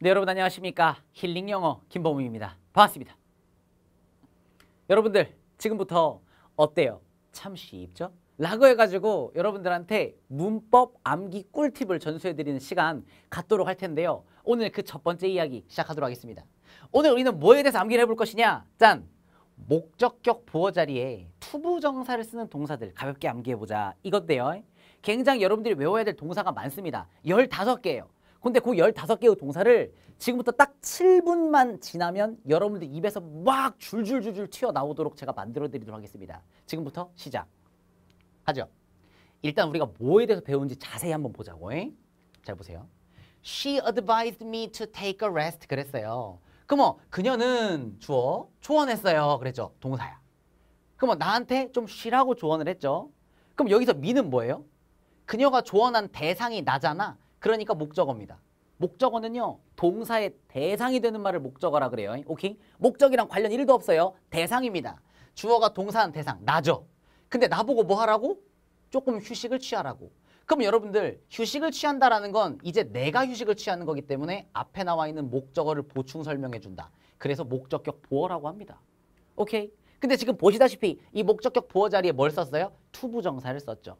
네, 여러분 안녕하십니까? 힐링 영어 김범우입니다. 반갑습니다. 여러분들 지금부터 어때요? 참 쉽죠? 라고 해가지고 여러분들한테 문법 암기 꿀팁을 전수해드리는 시간 갖도록 할 텐데요. 오늘 그 첫 번째 이야기 시작하도록 하겠습니다. 오늘 우리는 뭐에 대해서 암기를 해볼 것이냐? 짠! 목적격 보어 자리에 투부정사를 쓰는 동사들 가볍게 암기해보자 이것데요 굉장히 여러분들이 외워야 될 동사가 많습니다. 열다섯 개예요 근데 그 15개의 동사를 지금부터 딱 7분만 지나면 여러분들 입에서 막 줄줄줄줄 튀어나오도록 제가 만들어드리도록 하겠습니다. 지금부터 시작. 하죠. 일단 우리가 뭐에 대해서 배운지 자세히 한번 보자고. 잉? 잘 보세요. She advised me to take a rest. 그랬어요. 그럼 뭐 그녀는 주어 조언했어요. 그랬죠. 동사야. 그럼 뭐 나한테 좀 쉬라고 조언을 했죠. 그럼 여기서 미는 뭐예요? 그녀가 조언한 대상이 나잖아. 그러니까 목적어입니다. 목적어는요. 동사의 대상이 되는 말을 목적어라 그래요. 오케이? 목적이랑 관련 1도 없어요. 대상입니다. 주어가 동사한 대상, 나죠. 근데 나보고 뭐 하라고? 조금 휴식을 취하라고. 그럼 여러분들 휴식을 취한다라는 건 이제 내가 휴식을 취하는 거기 때문에 앞에 나와 있는 목적어를 보충 설명해 준다. 그래서 목적격 보어라고 합니다. 오케이? 근데 지금 보시다시피 이 목적격 보어 자리에 뭘 썼어요? 투부정사를 썼죠.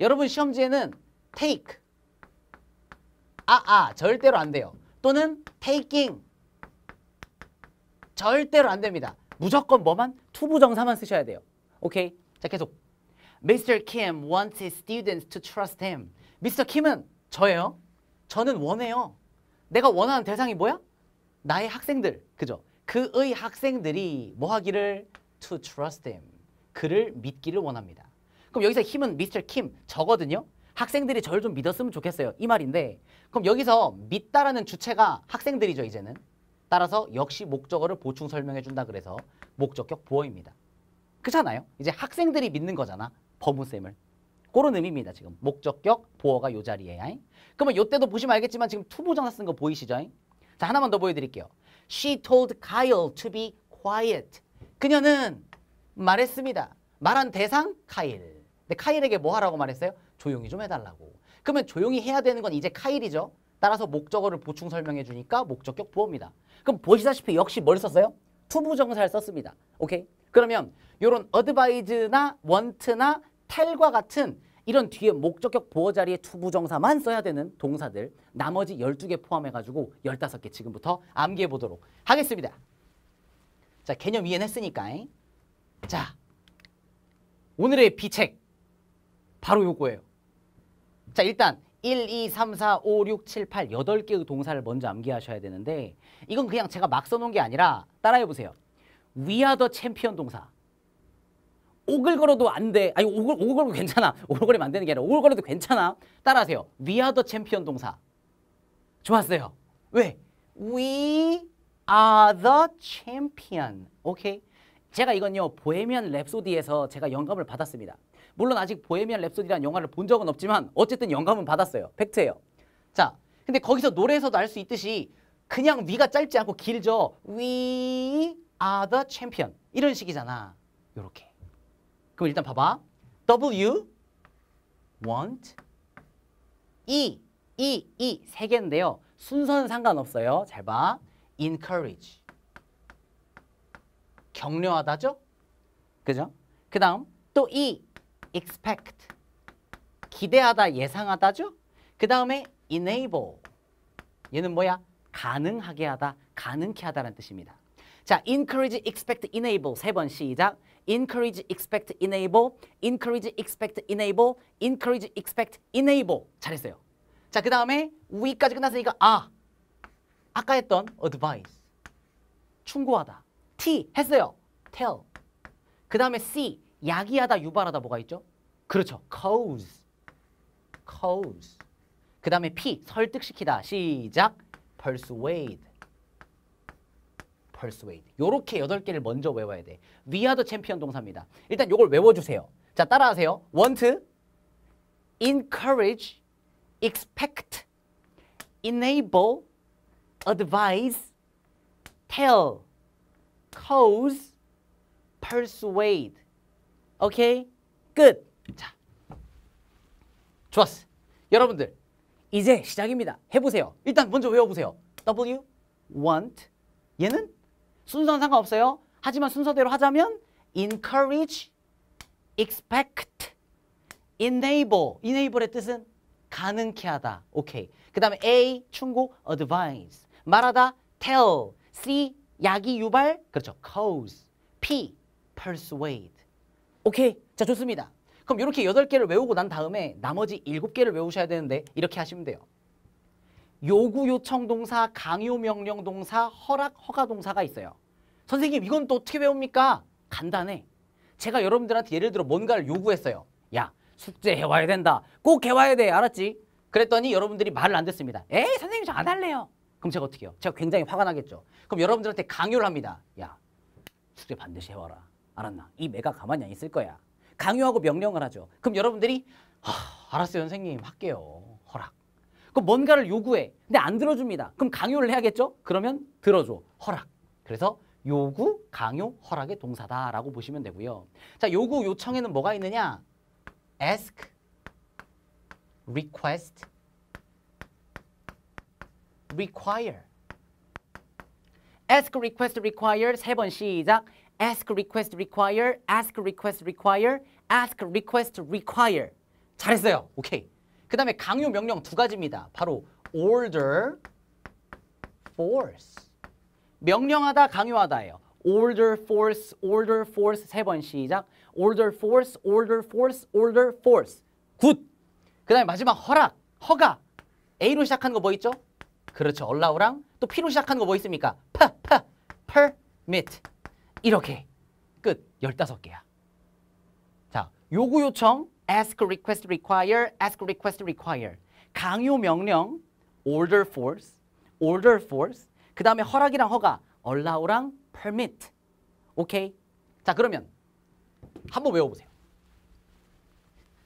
여러분 시험지에는 take, 아, 아 절대로 안 돼요. 또는 taking 절대로 안 됩니다. 무조건 뭐만? 투부정사만 쓰셔야 돼요. 오케이? 자 계속 Mr. Kim wants his students to trust him. Mr. Kim은 저예요. 저는 원해요. 내가 원하는 대상이 뭐야? 나의 학생들. 그죠? 그의 학생들이 뭐 하기를? To trust him. 그를 믿기를 원합니다. 그럼 여기서 힘은 Mr. Kim 저거든요. 학생들이 저를 좀 믿었으면 좋겠어요. 이 말인데 그럼 여기서 믿다라는 주체가 학생들이죠 이제는. 따라서 역시 목적어를 보충 설명해 준다 그래서 목적격 보어입니다. 그렇잖아요. 이제 학생들이 믿는 거잖아. 버무쌤을. 그런 의미입니다. 지금 목적격 보어가 요 자리에. 그러면 요때도 보시면 알겠지만 지금 투부정사 쓴 거 보이시죠? 자 하나만 더 보여드릴게요. She told Kyle to be quiet. 그녀는 말했습니다. 말한 대상 카일. 근데 카일에게 뭐 하라고 말했어요? 조용히 좀 해달라고. 그러면 조용히 해야 되는 건 이제 카일이죠. 따라서 목적어를 보충 설명해 주니까 목적격 보호입니다 그럼 보시다시피 역시 뭘 썼어요? 투부정사를 썼습니다. 오케이? 그러면 이런 어드바이즈나 원트나 텔과 같은 이런 뒤에 목적격 보호 자리에 투부정사만 써야 되는 동사들 나머지 1 2개 포함해가지고 1 5개 지금부터 암기해 보도록 하겠습니다. 자 개념 이해는 했으니까 자 오늘의 비책 바로 요거예요. 자 일단 1, 2, 3, 4, 5, 6, 7, 8 8개의 동사를 먼저 암기하셔야 되는데 이건 그냥 제가 막 써놓은 게 아니라 따라해보세요. 위아더 챔피언 동사. 오글거려도 안 돼. 아니 오글, 오글거려도 괜찮아. 오글거리면 안 되는 게 아니라 오글거려도 괜찮아. 따라하세요. 위아더 챔피언 동사. 좋았어요. 왜? We are the champion. 오케이? 제가 이건요. 보헤미안 랩소디에서 제가 영감을 받았습니다. 물론 아직 보헤미안 랩소디라는 영화를 본 적은 없지만 어쨌든 영감은 받았어요. 팩트예요. 자, 근데 거기서 노래에서도 알 수 있듯이 그냥 위가 짧지 않고 길죠. We are the champion. 이런 식이잖아. 요렇게. 그럼 일단 봐봐. W want E E E 세 개인데요. 순서는 상관없어요. 잘 봐. encourage 격려하다죠? 그죠? 그 다음 또 E expect 기대하다 예상하다죠 그 다음에 enable 얘는 뭐야 가능하게 하다 가능케 하다라는 뜻입니다 자 encourage expect enable 세 번 시작 encourage expect enable encourage expect enable encourage expect enable 잘했어요 자그 다음에 we까지 끝났으니까 아 아까 했던 advice 충고하다 T 했어요 tell 그 다음에 C 야기하다 유발하다 뭐가 있죠? 그렇죠. cause. cause. 그 다음에 P 설득시키다 시작 persuade persuade 요렇게 여덟 개를 먼저 외워야 돼 We are the champion 동사입니다 일단 요걸 외워주세요 자 따라하세요 want encourage expect enable advise tell cause persuade 오케이? 끝! 자, 좋았어. 여러분들, 이제 시작입니다. 해보세요. 일단 먼저 외워보세요. W, want, 얘는 순서는 상관없어요. 하지만 순서대로 하자면 encourage, expect, enable. enable의 뜻은 가능케 하다. 오케이. 그 다음에 A, 충고, advise. 말하다, tell. C, 약이 유발. 그렇죠. cause. P, persuade. 오케이. 자, 좋습니다. 그럼 이렇게 여덟 개를 외우고 난 다음에 나머지 일곱 개를 외우셔야 되는데 이렇게 하시면 돼요. 요구 요청 동사, 강요 명령 동사, 허락 허가 동사가 있어요. 선생님 이건 또 어떻게 외웁니까? 간단해. 제가 여러분들한테 예를 들어 뭔가를 요구했어요. 야 숙제 해와야 된다. 꼭 해와야 돼. 알았지? 그랬더니 여러분들이 말을 안 듣습니다. 에이 선생님 저 안 할래요. 그럼 제가 어떻게 해요? 제가 굉장히 화가 나겠죠. 그럼 여러분들한테 강요를 합니다. 야 숙제 반드시 해와라. 알았나? 이 매가 가만히 안 있을 거야. 강요하고 명령을 하죠. 그럼 여러분들이 아, 알았어요 선생님 할게요. 허락. 그 뭔가를 요구해. 근데 안 들어줍니다. 그럼 강요를 해야겠죠? 그러면 들어줘. 허락. 그래서 요구, 강요, 허락의 동사다라고 보시면 되고요. 자, 요구, 요청에는 뭐가 있느냐? ask, request, require. ask, request, require 세 번 시작. ask, request, require, ask, request, require, ask, request, require. 잘했어요. 오케이. 그 다음에 강요 명령 두 가지입니다. 바로 order, force. 명령하다, 강요하다예요. order, force, order, force 세 번 시작. order, force, order, force, order, force. 굿. 그 다음에 마지막 허락, 허가. A로 시작한 거 뭐 있죠? 그렇죠. allow랑 또 P로 시작한 거 뭐 있습니까? p, p, permit. 이렇게 끝 15개야. 자, 요구 요청 ask request require ask request require 강요 명령 order force order force 그다음에 허락이랑 허가 allow랑 permit. 오케이? 자, 그러면 한번 외워 보세요.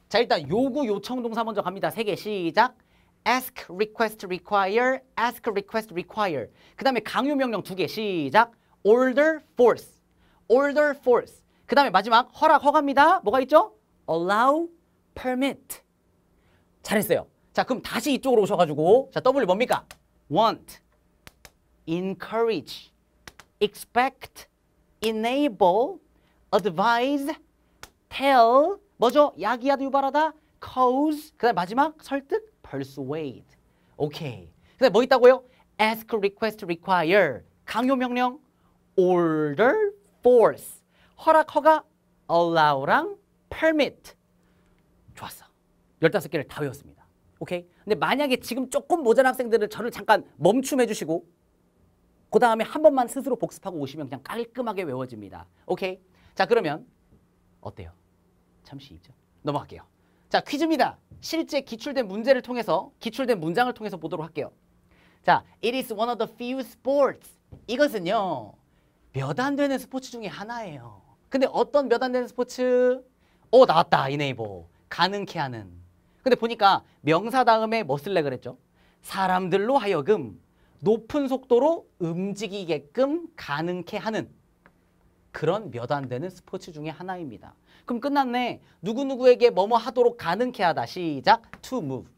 자, 일단 요구 요청 동사 먼저 갑니다. 세 개 시작. ask, request, require, ask, request, require. 그 다음에 강요 명령 두 개 시작. order, force. order, force. 그 다음에 마지막 허락, 허가입니다. 뭐가 있죠? allow, permit. 잘했어요. 자, 그럼 다시 이쪽으로 오셔가지고 자, W 뭡니까? want, encourage, expect, enable, advise, tell, 뭐죠? 야기하다, 유발하다, cause, 그 다음에 마지막 설득, persuade. 오케이. 그 다음에 뭐 있다고요? ask, request, require, 강요, 명령, order, force. 허락, 허가, allow랑 permit. 좋았어. 15개를 다 외웠습니다. 오케이? 근데 만약에 지금 조금 모자란 학생들은 저를 잠깐 멈춤해 주시고 그 다음에 한 번만 스스로 복습하고 오시면 그냥 깔끔하게 외워집니다. 오케이? 자 그러면 어때요? 잠시 잊죠? 넘어갈게요. 자 퀴즈입니다. 실제 기출된 문제를 통해서 기출된 문장을 통해서 보도록 할게요. 자, it is one of the few sports. 이것은요. 몇안 되는 스포츠 중에 하나예요. 근데 어떤 몇 안 되는 스포츠? 오 어, 나왔다 이네이버 가능케 하는. 근데 보니까 명사 다음에 뭐 쓸래 그랬죠? 사람들로 하여금 높은 속도로 움직이게끔 가능케 하는 그런 몇 안 되는 스포츠 중에 하나입니다. 그럼 끝났네. 누구누구에게 뭐뭐 하도록 가능케 하다. 시작. To move.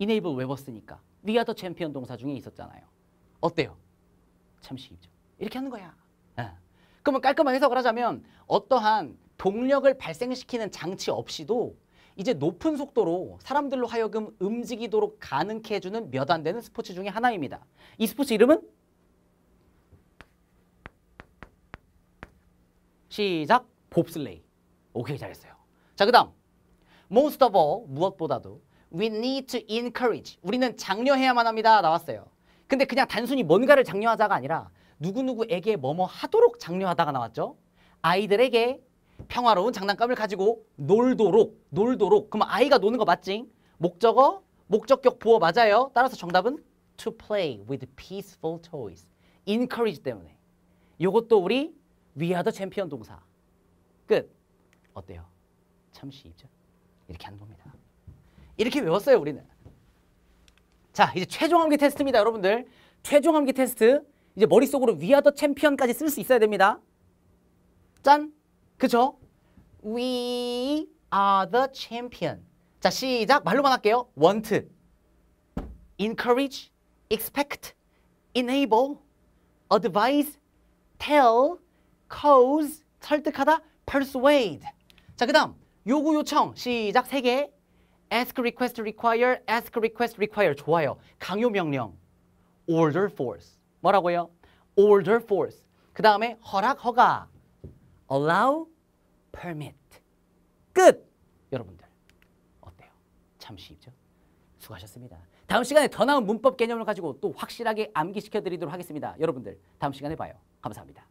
enable 외웠으니까. We are the champion 동사 중에 있었잖아요. 어때요? 참 쉽죠. 이렇게 하는 거야. 네. 그러면 깔끔하게 해석을 하자면 어떠한 동력을 발생시키는 장치 없이도 이제 높은 속도로 사람들로 하여금 움직이도록 가능케 해주는 몇 안 되는 스포츠 중의 하나입니다. 이 스포츠 이름은? 시작! 봅슬레이. 오케이, 잘했어요. 자, 그 다음. Most of all, 무엇보다도 We need to encourage. 우리는 장려해야만 합니다. 나왔어요. 근데 그냥 단순히 뭔가를 장려하자가 아니라 누구누구에게 뭐뭐 하도록 장려하다가 나왔죠. 아이들에게 평화로운 장난감을 가지고 놀도록 놀도록 그럼 아이가 노는 거 맞지? 목적어 목적격 보어 맞아요. 따라서 정답은 to play with peaceful toys. encourage 때문에. 요것도 우리 위아더 챔피언 동사. 끝. 어때요? 참시죠 이렇게 하는 겁니다. 이렇게 외웠어요, 우리는. 자, 이제 최종 암기 테스트입니다, 여러분들. 최종 암기 테스트 이제 머릿속으로 위아더 챔피언까지 쓸 수 있어야 됩니다. 짠! 그쵸? We are the champion. 자, 시작. 말로만 할게요. want, encourage, expect, enable, advise, tell, cause, 설득하다, persuade. 자, 그 다음 요구 요청 시작 3개 ask, request, require, ask, request, require 좋아요 강요 명령 order, force 뭐라고요? order force. 그 다음에 허락, 허가. allow, permit. 끝! 여러분들 어때요? 참 쉽죠? 수고하셨습니다. 다음 시간에 더 나은 문법 개념을 가지고 또 확실하게 암기시켜 드리도록 하겠습니다. 여러분들 다음 시간에 봐요. 감사합니다.